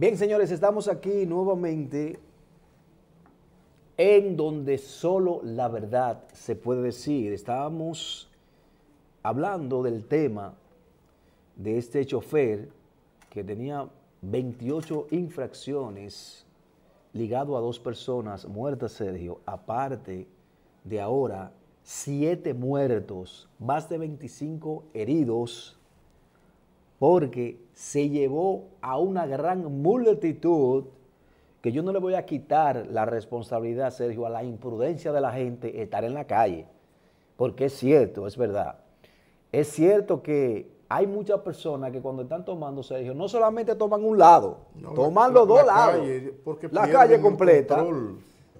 Bien, señores, estamos aquí nuevamente en donde solo la verdad se puede decir. Estábamos hablando del tema de este chofer que tenía 28 infracciones ligado a dos personas muertas, Sergio, aparte de ahora siete muertos, más de 25 heridos porque se llevó a una gran multitud que yo no le voy a quitar la responsabilidad, Sergio, a la imprudencia de la gente estar en la calle, porque es cierto, es verdad. Es cierto que hay muchas personas que cuando están tomando, Sergio, no solamente toman un lado, tomando toman dos lados. la calle completa.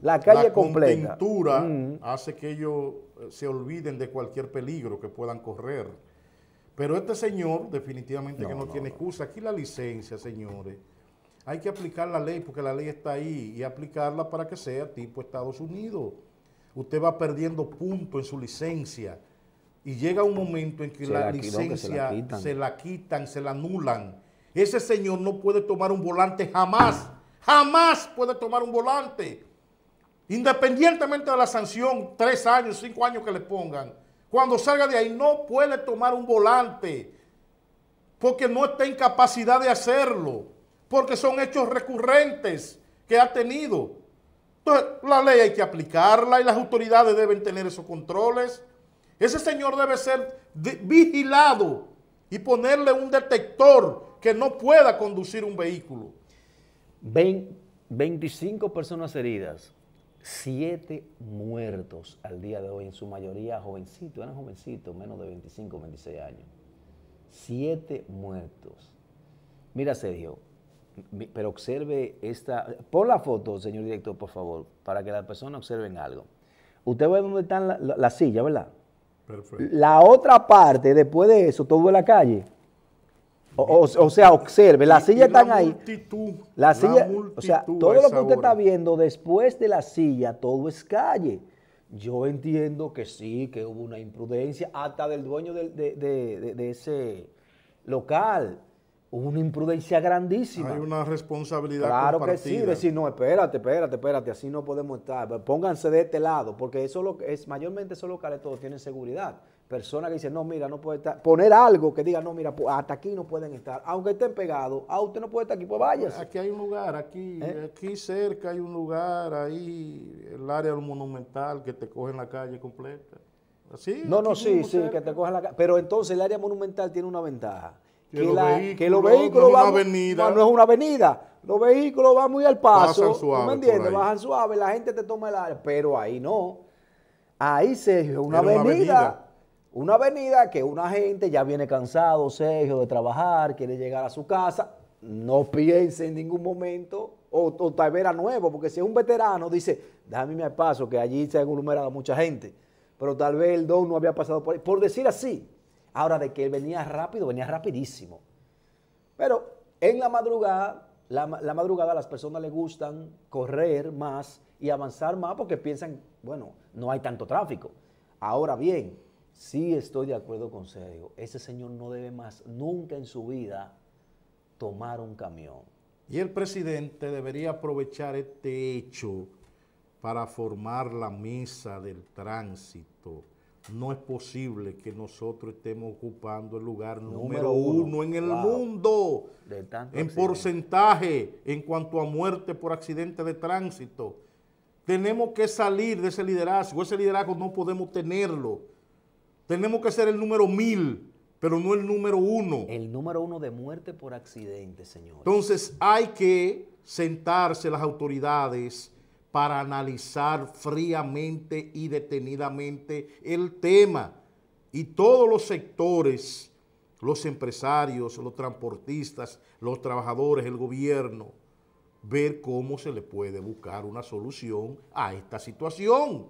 La calle completa. La hace que ellos eh, se olviden de cualquier peligro que puedan correr. Pero este señor definitivamente que no, tiene excusa. Aquí la licencia, señores, hay que aplicar la ley porque la ley está ahí y aplicarla para que sea tipo Estados Unidos. Usted va perdiendo puntos en su licencia y llega un momento en que la, licencia se, la se la quitan, se la anulan. Ese señor no puede tomar un volante jamás, jamás puede tomar un volante. Independientemente de la sanción, tres años, cinco años que le pongan, cuando salga de ahí no puede tomar un volante porque no está en capacidad de hacerlo, porque son hechos recurrentes que ha tenido. Entonces, la ley hay que aplicarla y las autoridades deben tener esos controles. Ese señor debe ser vigilado y ponerle un detector que no pueda conducir un vehículo. Ven, 25 personas heridas, Siete muertos al día de hoy, en su mayoría jovencitos, eran jovencitos, menos de 25, 26 años. Siete muertos. Mira, Sergio, pero observe esta. Pon la foto, señor director, por favor, para que las personas observen algo. Usted ve dónde están las la, silla, ¿verdad? Perfecto. La otra parte, después de eso, todo en la calle. O, sea, observe, las sillas están ahí. la silla, o sea, todo lo que usted está viendo después de la silla, todo es calle. Yo entiendo que sí, que hubo una imprudencia, hasta del dueño de, ese local. Hubo una imprudencia grandísima. Hay una responsabilidad. Claro que sí, decir, no, espérate, espérate, espérate, así no podemos estar. Pónganse de este lado, porque eso lo, es, mayormente esos locales todos tienen seguridad. Persona que dice, no, mira, no puede estar. Poner algo que diga, no, mira, hasta aquí no pueden estar. Aunque estén pegados, ah, usted no puede estar aquí, pues váyase. Aquí hay un lugar, aquí, ¿Eh? aquí cerca hay un lugar, ahí, el área monumental que te coge en la calle completa. ¿Sí? no, no, sí, sí, que te coge la calle. Pero entonces el área monumental tiene una ventaja. Que, los, la, vehículos, que los vehículos no avenida, no es una avenida. Los vehículos van muy al paso. Bajan suave. me entiendes? Bajan suave, la gente te toma el área. Pero ahí no. Ahí, Sergio, una avenida. Una avenida que una gente ya viene cansado, Sergio, de trabajar, quiere llegar a su casa, no piense en ningún momento, o, tal vez era nuevo, porque si es un veterano, dice, déjame mi paso, que allí se ha aglomerado mucha gente, pero tal vez el don no había pasado por ahí, por decir así. Ahora, de que él venía rápido, venía rapidísimo. Pero en la madrugada, la, la madrugada a las personas les gustan correr más y avanzar más porque piensan, bueno, no hay tanto tráfico. Ahora bien, Sí estoy de acuerdo con Sergio. Ese señor no debe más nunca en su vida tomar un camión. Y el presidente debería aprovechar este hecho para formar la mesa del tránsito. No es posible que nosotros estemos ocupando el lugar número, uno. en el mundo en porcentaje en cuanto a muerte por accidente de tránsito. Tenemos que salir de ese liderazgo. Ese liderazgo no podemos tenerlo tenemos que ser el número mil, pero no el número uno. El número uno de muerte por accidente, señor. Entonces hay que sentarse las autoridades para analizar fríamente y detenidamente el tema. Y todos los sectores, los empresarios, los transportistas, los trabajadores, el gobierno, ver cómo se le puede buscar una solución a esta situación.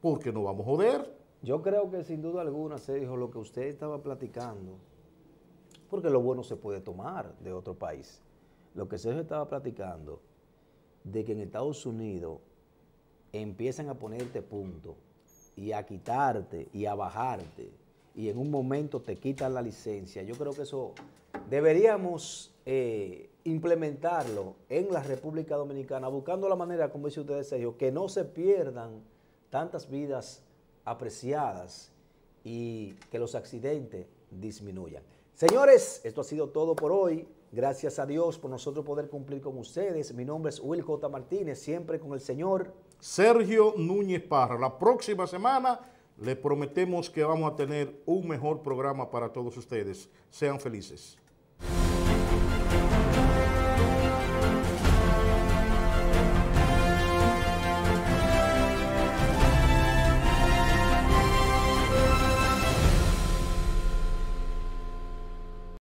Porque no vamos a joder. Yo creo que sin duda alguna, Sergio, lo que usted estaba platicando, porque lo bueno se puede tomar de otro país. Lo que Sergio estaba platicando, de que en Estados Unidos empiezan a ponerte punto y a quitarte y a bajarte y en un momento te quitan la licencia. Yo creo que eso deberíamos eh, implementarlo en la República Dominicana, buscando la manera, como dice usted, Sergio, que no se pierdan tantas vidas apreciadas y que los accidentes disminuyan. Señores, esto ha sido todo por hoy. Gracias a Dios por nosotros poder cumplir con ustedes. Mi nombre es Will J. Martínez, siempre con el Señor. Sergio Núñez Parra. La próxima semana le prometemos que vamos a tener un mejor programa para todos ustedes. Sean felices.